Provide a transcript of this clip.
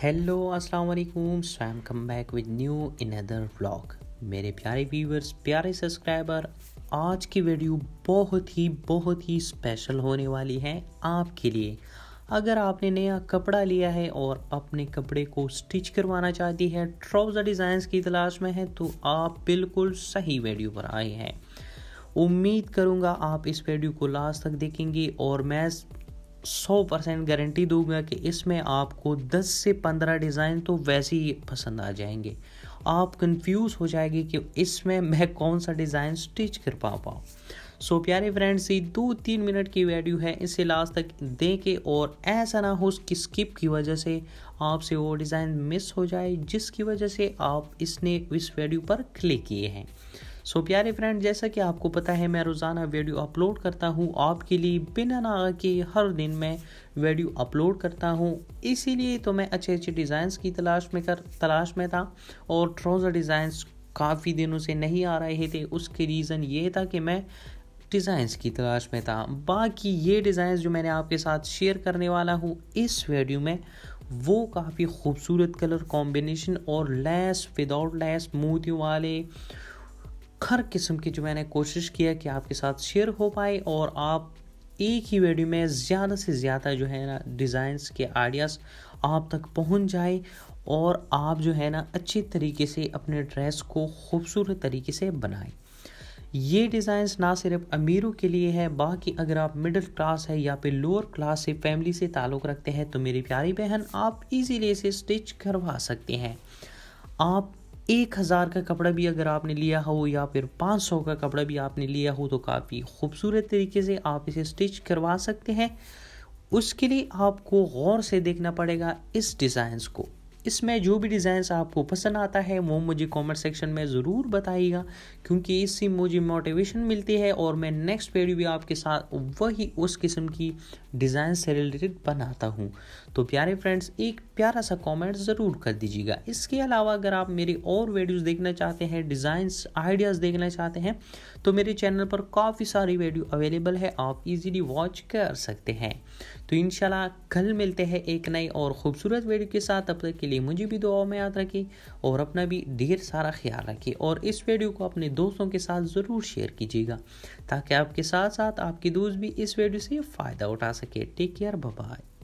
hello अस्सलाम वालेकुम come back with new in other vlog मेरे प्यारे व्यूवर्स प्यारे सब्सक्राइबर आज की वीडियो बहुत ही बहुत ही स्पेशल होने वाली है आपके लिए अगर आपने नया कपड़ा लिया है और अपने कपड़े को स्टिच करवाना चाहती है ट्राउज़र डिज़ाइंस की तलाश में है तो आप बिल्कुल सही वीडियो पर आए हैं उम्मीद करूँगा आप इस वीडियो को लास्ट तक देखेंगे और मैं सौ परसेंट गारंटी दूंगा कि इसमें आपको दस से पंद्रह डिज़ाइन तो वैसे ही पसंद आ जाएंगे आप कंफ्यूज हो जाएगी कि इसमें मैं कौन सा डिज़ाइन स्टिच कर पा पाऊँ सो so, प्यारे फ्रेंड्स ये दो तीन मिनट की वीडियो है इसे लास्ट तक देखें और ऐसा ना हो कि स्किप की वजह से आपसे वो डिज़ाइन मिस हो जाए जिसकी वजह से आप इसने इस वीडियो पर क्लिक किए हैं सो प्यारे फ्रेंड जैसा कि आपको पता है मैं रोज़ाना वीडियो अपलोड करता हूँ आपके लिए बिना ना के हर दिन मैं वीडियो अपलोड करता हूँ इसीलिए तो मैं अच्छे अच्छे डिज़ाइंस की तलाश में कर तलाश में था और ट्राउज़र डिज़ाइंस काफ़ी दिनों से नहीं आ रहे थे उसके रीज़न ये था कि मैं डिज़ाइंस की तलाश में था बाकी ये डिज़ाइंस जो मैंने आपके साथ शेयर करने वाला हूँ इस वीडियो में वो काफ़ी खूबसूरत कलर कॉम्बिनेशन और लेस विदाउट लेस मोतियों वाले हर किस्म की जो मैंने कोशिश किया कि आपके साथ शेयर हो पाए और आप एक ही वीडियो में ज़्यादा से ज़्यादा जो है ना डिज़ाइंस के आइडियाज़ आप तक पहुंच जाए और आप जो है ना अच्छे तरीके से अपने ड्रेस को खूबसूरत तरीके से बनाएं ये डिज़ाइंस ना सिर्फ अमीरों के लिए है बाकी अगर आप मिडिल क्लास है या फिर लोअर क्लास से फैमिली से ताल्लुक़ रखते हैं तो मेरी प्यारी बहन आप इजीली इसे स्टिच करवा सकते हैं आप एक हज़ार का कपड़ा भी अगर आपने लिया हो या फिर पाँच सौ का कपड़ा भी आपने लिया हो तो काफ़ी खूबसूरत तरीके से आप इसे स्टिच करवा सकते हैं उसके लिए आपको गौर से देखना पड़ेगा इस डिज़ाइंस को इसमें जो भी डिजाइन आपको पसंद आता है वो मुझे कमेंट सेक्शन में ज़रूर बताइएगा क्योंकि इससे मुझे मोटिवेशन मिलती है और मैं नेक्स्ट वीडियो भी आपके साथ वही उस किस्म की डिज़ाइन से रिलेटेड बनाता हूँ तो प्यारे फ्रेंड्स एक प्यारा सा कमेंट ज़रूर कर दीजिएगा इसके अलावा अगर आप मेरी और वीडियोस देखना चाहते हैं डिज़ाइंस आइडियाज़ देखना चाहते हैं तो मेरे चैनल पर काफ़ी सारी वीडियो अवेलेबल है आप इजीली वॉच कर सकते हैं तो इन कल मिलते हैं एक नई और ख़ूबसूरत वीडियो के साथ अब तक के लिए लिए मुझे भी दुआओं में याद रखें और अपना भी ढेर सारा ख्याल रखें और इस वीडियो को अपने दोस्तों के साथ ज़रूर शेयर कीजिएगा ताकि आपके साथ साथ आपके दोस्त भी इस वीडियो से फ़ायदा उठा सके टेक केयर बाय